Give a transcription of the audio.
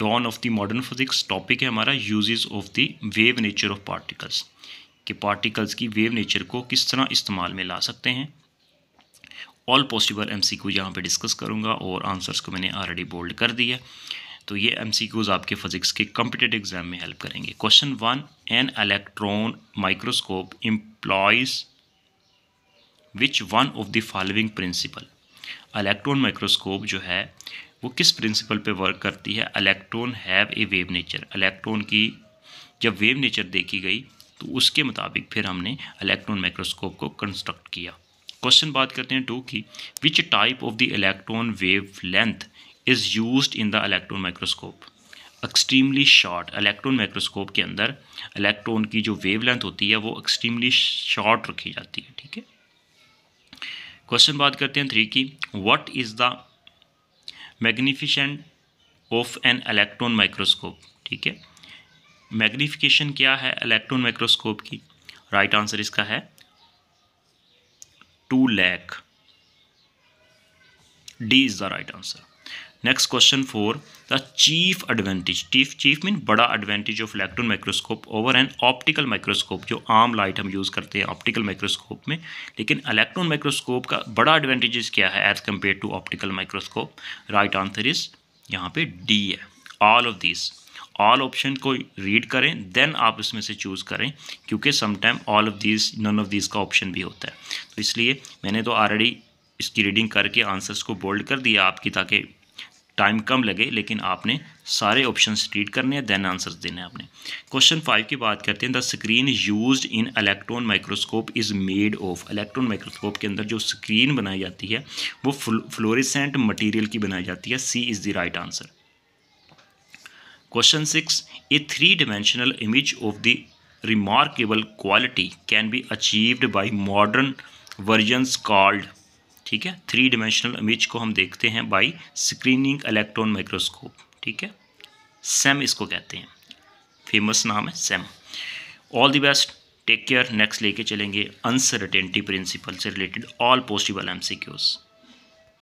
don of the modern physics topic है हमारा uses of the wave nature of particles कि particles की wave nature को किस तरह इस्तेमाल में ला सकते हैं all possible M C Q यहाँ पर डिस्कस करूँगा और आंसर्स को मैंने ऑलरेडी बोल्ड कर दिया तो ये एम सी क्यूज़ आपके फिजिक्स के कम्पिटेटिव एग्जाम में हेल्प करेंगे question one an electron microscope employs which one of the following principle electron microscope जो है वो किस प्रिंसिपल पे वर्क करती है electron have a wave nature electron की जब वेव नेचर देखी गई तो उसके मुताबिक फिर हमने इलेक्ट्रॉन माइक्रोस्कोप को कंस्ट्रक्ट किया क्वेश्चन बात करते हैं टू की which type of the electron wavelength is use in the electron microscope extremely short electron microscope के अंदर इलेक्ट्रॉन की जो वेव लेंथ होती है वो एक्सट्रीमली शॉर्ट रखी जाती है ठीक है क्वेश्चन बात करते हैं थ्री की what is the magnification of an electron microscope ठीक है मैग्नीफिकेशन क्या है इलेक्ट्रॉन माइक्रोस्कोप की राइट right आंसर इसका है two lakh D is the right answer next question four the chief advantage chief chief mean बड़ा advantage of electron microscope over an optical microscope जो आम लाइट हम यूज़ करते हैं ऑप्टिकल माइक्रोस्कोप में लेकिन इलेक्ट्रॉन माइक्रोस्कोप का बड़ा एडवांटेजेस क्या है as compare to optical microscope right answer is यहाँ पे डी है all of this all option को रीड करें देन आप इसमें से चूज़ करें क्योंकि sometime all of this none of this का ऑप्शन भी होता है तो इसलिए मैंने तो ऑलरेडी इसकी रीडिंग करके आंसर्स को बोल्ड कर दिया आपकी ताकि टाइम कम लगे लेकिन आपने सारे ऑप्शन रीड करने हैं देन आंसर्स देने हैं आपने क्वेश्चन फाइव की बात करते हैं the screen use in electron microscope is made of electron microscope के अंदर जो स्क्रीन बनाई जाती है वो फ्लोरिसेंट मटीरियल की बनाई जाती है C is the right answer question six a three dimensional image of the remarkable quality can be achieved by modern versions called ठीक है थ्री डिमेंशनल इमेज को हम देखते हैं बाई स्क्रीनिंग इलेक्ट्रॉन माइक्रोस्कोप ठीक है सेम इसको कहते हैं फेमस नाम है same all the best take care next लेके चलेंगे अनसर्टेनिटी प्रिंसिपल से रिलेटेड ऑल पॉसिबल एम सी